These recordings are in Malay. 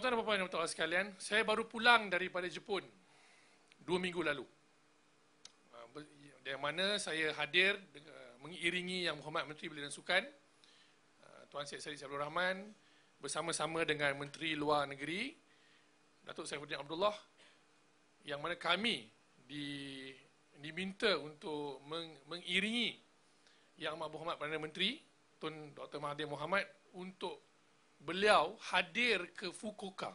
tuan-tuan dan puan-puan yang sekalian, saya baru pulang daripada Jepun dua minggu lalu. Di ah, mana saya hadir ah, mengiringi Yang Muhammad Menteri Belia dan Sukan, ah, Tuan Syed Syed Syabdul Rahman, bersama-sama dengan Menteri Luar Negeri, Datuk Saifuddin Abdullah, yang mana kami diminta untuk mengiringi Yang Muhammad Perdana Menteri, Tun Dr. Mahathir Mohamad, untuk beliau hadir ke Fukuoka.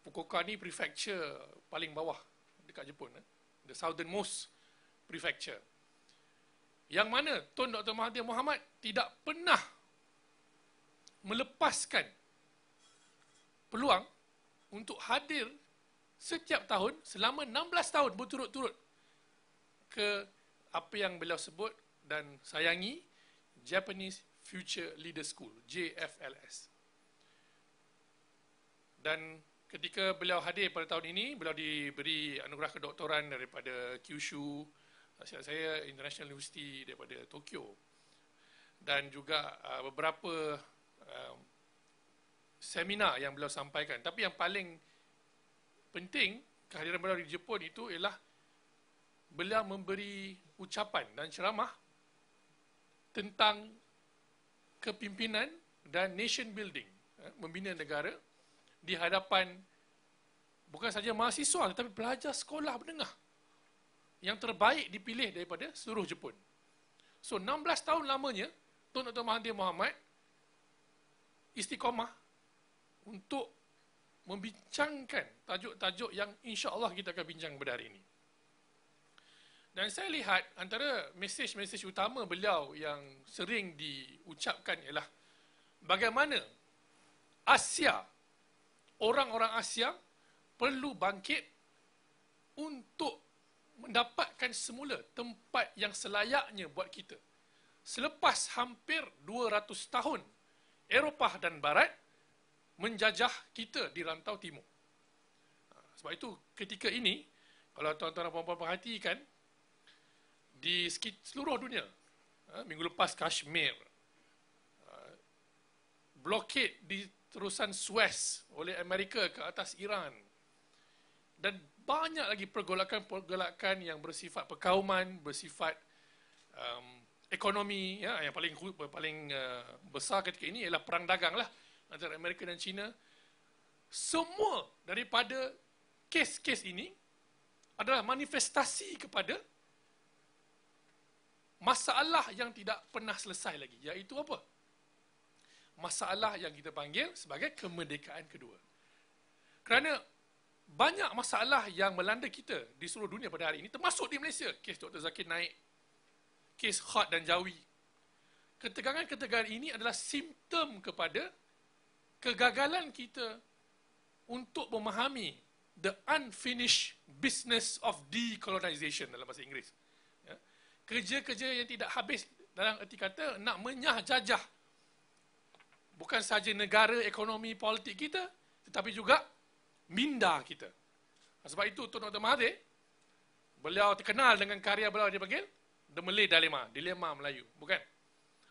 Fukuoka ni prefecture paling bawah dekat Jepun. Eh? The southernmost prefecture. Yang mana Tun Dr. Mahathir Muhammad tidak pernah melepaskan peluang untuk hadir setiap tahun selama 16 tahun berturut-turut ke apa yang beliau sebut dan sayangi Japanese Future Leader School, JFLS. Dan ketika beliau hadir pada tahun ini, beliau diberi anugerah kedoktoran daripada Kyushu, uh, silap saya, International University daripada Tokyo. Dan juga uh, beberapa um, seminar yang beliau sampaikan. Tapi yang paling penting kehadiran beliau di Jepun itu ialah beliau memberi ucapan dan ceramah tentang kepimpinan dan nation building, eh, membina negara di hadapan bukan saja mahasiswa tetapi pelajar sekolah menengah yang terbaik dipilih daripada seluruh Jepun. So 16 tahun lamanya Tun Dr. Mahathir Mohamad istiqomah untuk membincangkan tajuk-tajuk yang insya-Allah kita akan bincang pada hari ini. Dan saya lihat antara mesej-mesej utama beliau yang sering diucapkan ialah bagaimana Asia, orang-orang Asia perlu bangkit untuk mendapatkan semula tempat yang selayaknya buat kita. Selepas hampir 200 tahun Eropah dan Barat menjajah kita di rantau timur. Ha, sebab itu ketika ini, kalau tuan-tuan dan puan-puan perhatikan, di seluruh dunia. Ha, minggu lepas Kashmir. Ha, Blokit di terusan Suez oleh Amerika ke atas Iran. Dan banyak lagi pergolakan-pergolakan yang bersifat perkauman, bersifat um, ekonomi. Ya, yang paling paling uh, besar ketika ini ialah perang dagang lah antara Amerika dan China. Semua daripada kes-kes ini adalah manifestasi kepada masalah yang tidak pernah selesai lagi iaitu apa masalah yang kita panggil sebagai kemerdekaan kedua kerana banyak masalah yang melanda kita di seluruh dunia pada hari ini termasuk di Malaysia kes Dr Zakir naik kes Khat dan Jawi ketegangan-ketegangan ini adalah simptom kepada kegagalan kita untuk memahami the unfinished business of decolonization dalam bahasa Inggeris kerja-kerja yang tidak habis dalam erti kata nak menyah jajah bukan sahaja negara, ekonomi, politik kita tetapi juga minda kita. Sebab itu Tun Dr. Mahathir beliau terkenal dengan karya beliau dia panggil The Malay Dilemma, Dilema Melayu, bukan?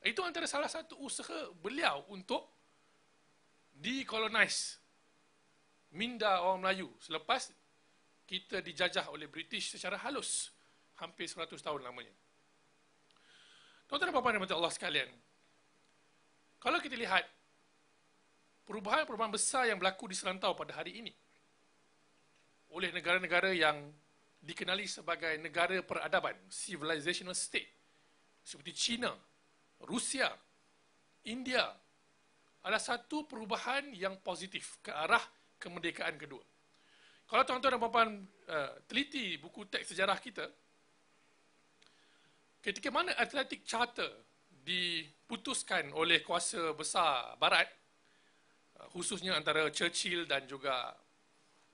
Itu antara salah satu usaha beliau untuk decolonize minda orang Melayu selepas kita dijajah oleh British secara halus hampir 100 tahun lamanya. Tuan-tuan dan puan-puan dan Allah sekalian. Kalau kita lihat perubahan-perubahan besar yang berlaku di serantau pada hari ini oleh negara-negara yang dikenali sebagai negara peradaban, civilizational state seperti China, Rusia, India adalah satu perubahan yang positif ke arah kemerdekaan kedua. Kalau tuan-tuan dan puan-puan uh, teliti buku teks sejarah kita, Ketika mana Atlantic Charter diputuskan oleh kuasa besar barat uh, khususnya antara Churchill dan juga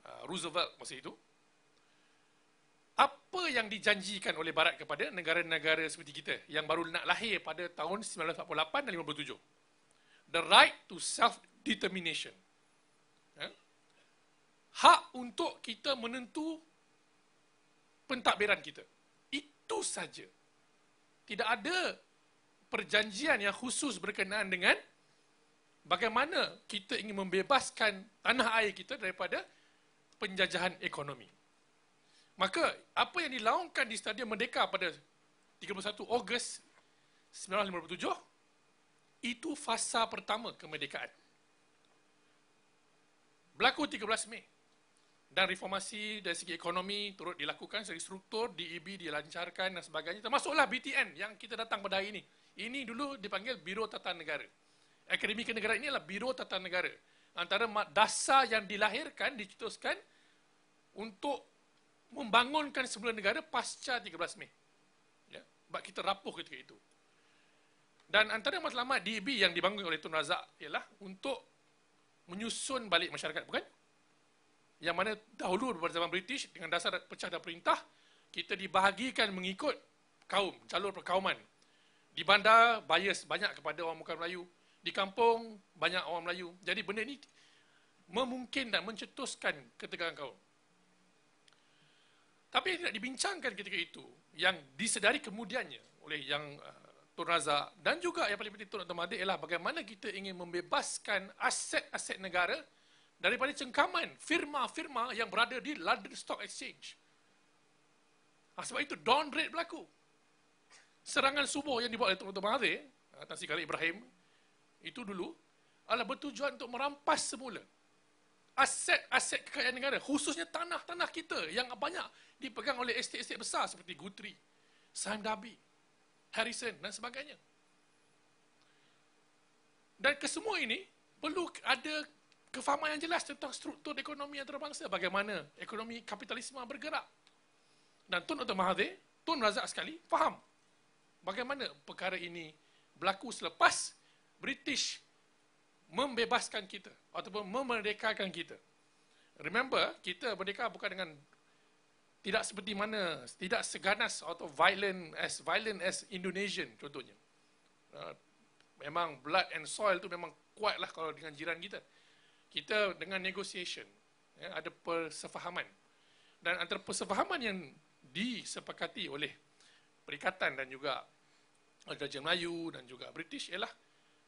uh, Roosevelt masa itu apa yang dijanjikan oleh barat kepada negara-negara seperti kita yang baru nak lahir pada tahun 1948 dan 57 the right to self determination eh? hak untuk kita menentu pentadbiran kita itu saja tidak ada perjanjian yang khusus berkenaan dengan bagaimana kita ingin membebaskan tanah air kita daripada penjajahan ekonomi. Maka apa yang dilaungkan di Stadium Merdeka pada 31 Ogos 1957 itu fasa pertama kemerdekaan. Berlaku 13 Mei 1963 dan reformasi dari segi ekonomi turut dilakukan dari struktur, DEB dilancarkan dan sebagainya. Termasuklah BTN yang kita datang pada hari ini. Ini dulu dipanggil Biro Tata Negara. Akademi Kenegaraan ini adalah Biro Tata Negara. Antara dasar yang dilahirkan, dicetuskan untuk membangunkan semula negara pasca 13 Mei. Ya, sebab kita rapuh ketika itu. Dan antara matlamat DEB yang dibangun oleh Tun Razak ialah untuk menyusun balik masyarakat. Bukan? yang mana dahulu pada zaman British dengan dasar pecah dan perintah kita dibahagikan mengikut kaum, jalur perkauman. Di bandar bias banyak kepada orang bukan Melayu, di kampung banyak orang Melayu. Jadi benda ini memungkinkan dan mencetuskan ketegangan kaum. Tapi tidak dibincangkan ketika itu yang disedari kemudiannya oleh yang uh, Tun Razak dan juga yang paling penting Tun Dr. Mahathir ialah bagaimana kita ingin membebaskan aset-aset negara daripada cengkaman firma-firma yang berada di London Stock Exchange. Ha, sebab itu dawn raid berlaku. Serangan subuh yang dibuat oleh Tuan-Tuan Mahathir, ah, Tansi Khalid Ibrahim, itu dulu, adalah bertujuan untuk merampas semula aset-aset kekayaan negara, khususnya tanah-tanah kita yang banyak dipegang oleh estet-estet besar seperti Guthrie, Sam Darby, Harrison dan sebagainya. Dan kesemua ini perlu ada kefahaman yang jelas tentang struktur ekonomi antarabangsa, bagaimana ekonomi kapitalisme bergerak. Dan Tun Dr. Mahathir, Tun Razak sekali, faham bagaimana perkara ini berlaku selepas British membebaskan kita ataupun memerdekakan kita. Remember, kita merdeka bukan dengan tidak seperti mana, tidak seganas atau violent as violent as Indonesian contohnya. Uh, memang blood and soil tu memang kuatlah kalau dengan jiran kita kita dengan negotiation ya, ada persefahaman dan antara persefahaman yang disepakati oleh perikatan dan juga kerajaan Melayu dan juga British ialah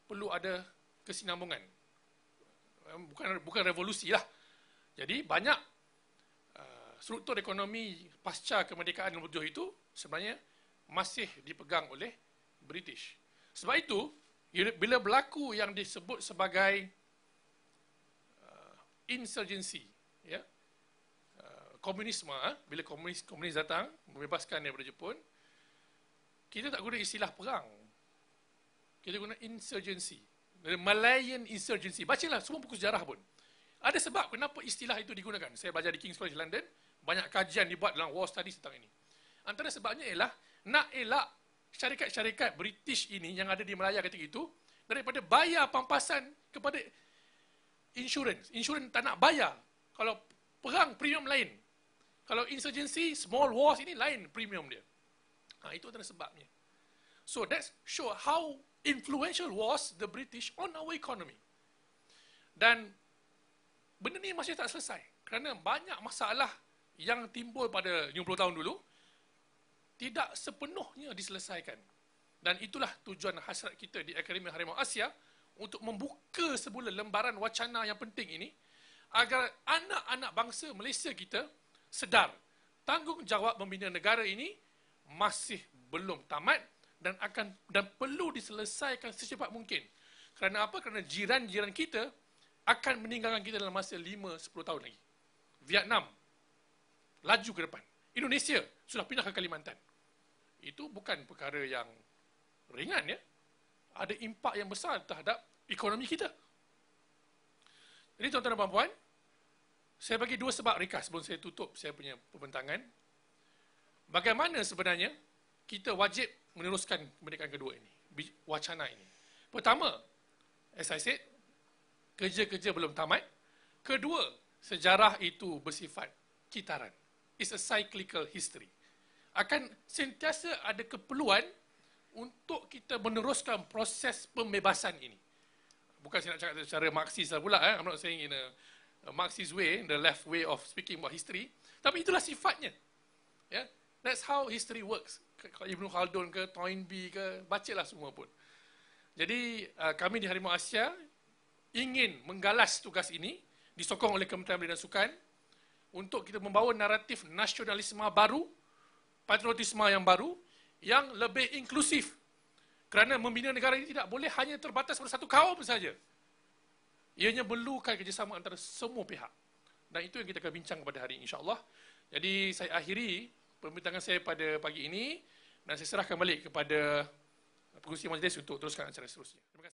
perlu ada kesinambungan ya, bukan bukan revolusi lah jadi banyak uh, struktur ekonomi pasca kemerdekaan yang berjuh itu sebenarnya masih dipegang oleh British sebab itu bila berlaku yang disebut sebagai insurgency ya uh, komunisme ah, bila komunis komunis datang membebaskan daripada Jepun kita tak guna istilah perang kita guna insurgency dari Malayan insurgency bacalah semua buku sejarah pun ada sebab kenapa istilah itu digunakan saya belajar di King's College London banyak kajian dibuat dalam war studies tentang ini antara sebabnya ialah nak elak syarikat-syarikat British ini yang ada di Malaya ketika itu daripada bayar pampasan kepada Insurance, insurance tak nak bayar. Kalau perang, premium lain. Kalau insurgency, small wars ini lain premium dia. Ha, itu adalah sebabnya. So that's show how influential was the British on our economy. Dan benda ni masih tak selesai. Kerana banyak masalah yang timbul pada 90 tahun dulu tidak sepenuhnya diselesaikan. Dan itulah tujuan hasrat kita di Akademi Harimau Asia untuk membuka sebuah lembaran wacana yang penting ini agar anak-anak bangsa Malaysia kita sedar tanggungjawab membina negara ini masih belum tamat dan akan dan perlu diselesaikan secepat mungkin. Kerana apa? Kerana jiran-jiran kita akan meninggalkan kita dalam masa 5-10 tahun lagi. Vietnam, laju ke depan. Indonesia, sudah pindah ke Kalimantan. Itu bukan perkara yang ringan ya. Ada impak yang besar terhadap ekonomi kita. Jadi tuan-tuan dan puan-puan, saya bagi dua sebab ringkas sebelum saya tutup saya punya pembentangan. Bagaimana sebenarnya kita wajib meneruskan kemerdekaan kedua ini, wacana ini. Pertama, as I said, kerja-kerja belum tamat. Kedua, sejarah itu bersifat kitaran. It's a cyclical history. Akan sentiasa ada keperluan untuk kita meneruskan proses pembebasan ini bukan saya nak cakap secara Marxist lah pula, eh. I'm not saying in a, a Marxist way, in the left way of speaking about history. Tapi itulah sifatnya. Yeah? That's how history works. Kalau Ibn Khaldun ke, Toynbee ke, baca lah semua pun. Jadi uh, kami di Harimau Asia ingin menggalas tugas ini, disokong oleh Kementerian Belia dan Sukan, untuk kita membawa naratif nasionalisme baru, patriotisme yang baru, yang lebih inklusif kerana membina negara ini tidak boleh hanya terbatas pada satu kaum saja. Ianya memerlukan kerjasama antara semua pihak. Dan itu yang kita akan bincang pada hari ini insya Allah. Jadi saya akhiri perbincangan saya pada pagi ini dan saya serahkan balik kepada pengurusi majlis untuk teruskan acara seterusnya. Terima kasih.